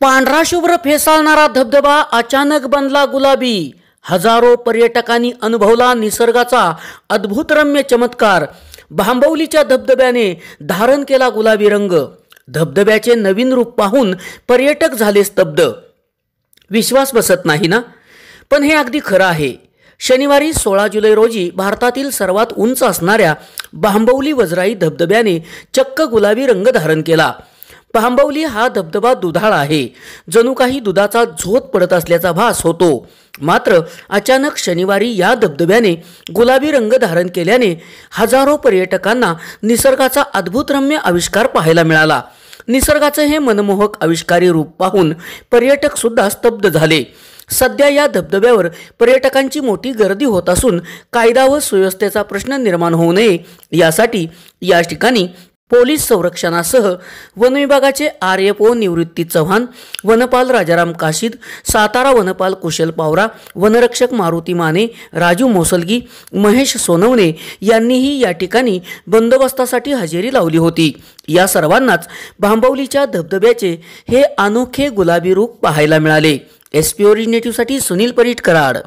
पांढरा शुभ्र फेसाळणारा धबधबा अचानक बनला गुलाबी हजारो पर्यटकांनी अनुभवला निसर्गाचा अद्भुत रम्य चमत्कार बांबवलीच्या धबधब्याने धारण केला गुलाबी रंग धबधब्याचे नवीन रूप पाहून पर्यटक झाले स्तब्ध विश्वास बसत नाही ना पण हे अगदी खरं आहे शनिवारी सोळा जुलै रोजी भारतातील सर्वात उंच असणाऱ्या बांबवली वजराई धबधब्याने चक्क गुलाबी रंग धारण केला पांबवली हा धबधबा दुधाळ आहे जणू काही दुधाचा झोत पडत असल्याचा भास होतो मात्र अचानक शनिवारी या धबधब्याने गुलाबी रंग धारण केल्याने हजारो पर्यटकांना निसर्गाचा अद्भुतरम्य आविष्कार पाहायला मिळाला निसर्गाचे हे मनमोहक आविष्कारी रूप पाहून पर्यटक सुद्धा स्तब्ध झाले सध्या या धबधब्यावर पर्यटकांची मोठी गर्दी होत असून कायदा व सुव्यवस्थेचा प्रश्न निर्माण होऊ नये यासाठी या ठिकाणी पोलीस संरक्षणासह वनविभागाचे R F O Nivrutti Chavan वनपाल राजाराम काशीद सातारा वनपाल कुशल पावरा वनरक्षक मारुती माने राजू मोसलगी महेश सोनवणे यांनीही या ठिकाणी बंदोबस्तासाठी हजेरी लावली होती या सर्वांनाच बांबवलीच्या धबधब्याचे हे अनोखे गुलाबी रूप पाहायला मिळाले एस पी ओरिजिनेटिव्हसाठी सुनील परीट कराड